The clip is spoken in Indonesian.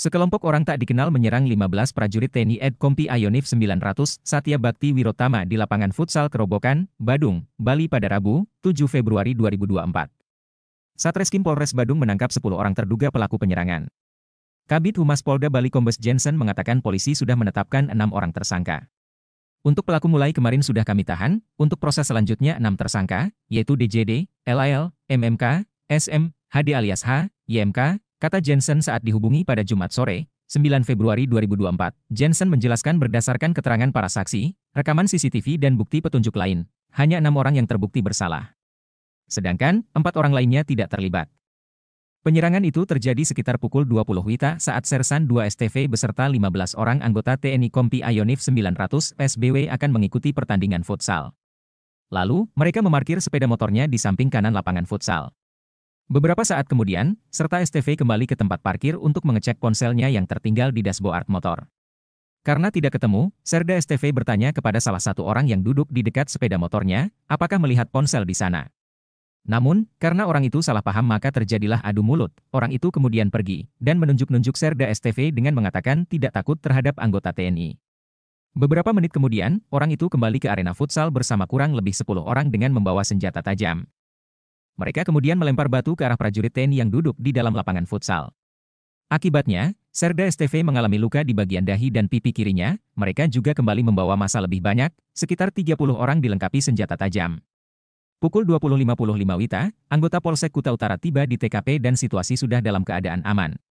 Sekelompok orang tak dikenal menyerang 15 prajurit TNI Edkompi Ayonif 900 Satya Bakti Wirotama di lapangan futsal Kerobokan, Badung, Bali pada Rabu, 7 Februari 2024. Satreskrim Polres Badung menangkap 10 orang terduga pelaku penyerangan. Kabit Humas Polda Bali Kombes Jensen mengatakan polisi sudah menetapkan enam orang tersangka. Untuk pelaku mulai kemarin sudah kami tahan, untuk proses selanjutnya enam tersangka, yaitu DJD, LIL, MMK, SM, HD alias H, YMK, kata Jensen saat dihubungi pada Jumat sore, 9 Februari 2024. Jensen menjelaskan berdasarkan keterangan para saksi, rekaman CCTV dan bukti petunjuk lain, hanya enam orang yang terbukti bersalah. Sedangkan, empat orang lainnya tidak terlibat. Penyerangan itu terjadi sekitar pukul 20 WITA saat Sersan 2 STV beserta 15 orang anggota TNI Kompi Ionif 900 SBW akan mengikuti pertandingan futsal. Lalu, mereka memarkir sepeda motornya di samping kanan lapangan futsal. Beberapa saat kemudian, serta STV kembali ke tempat parkir untuk mengecek ponselnya yang tertinggal di dashboard motor. Karena tidak ketemu, Serda STV bertanya kepada salah satu orang yang duduk di dekat sepeda motornya, apakah melihat ponsel di sana. Namun, karena orang itu salah paham maka terjadilah adu mulut, orang itu kemudian pergi, dan menunjuk-nunjuk Serda STV dengan mengatakan tidak takut terhadap anggota TNI. Beberapa menit kemudian, orang itu kembali ke arena futsal bersama kurang lebih 10 orang dengan membawa senjata tajam. Mereka kemudian melempar batu ke arah prajurit TNI yang duduk di dalam lapangan futsal. Akibatnya, Serda STV mengalami luka di bagian dahi dan pipi kirinya, mereka juga kembali membawa masa lebih banyak, sekitar 30 orang dilengkapi senjata tajam. Pukul 20.55 Wita, anggota Polsek Kuta Utara tiba di TKP dan situasi sudah dalam keadaan aman.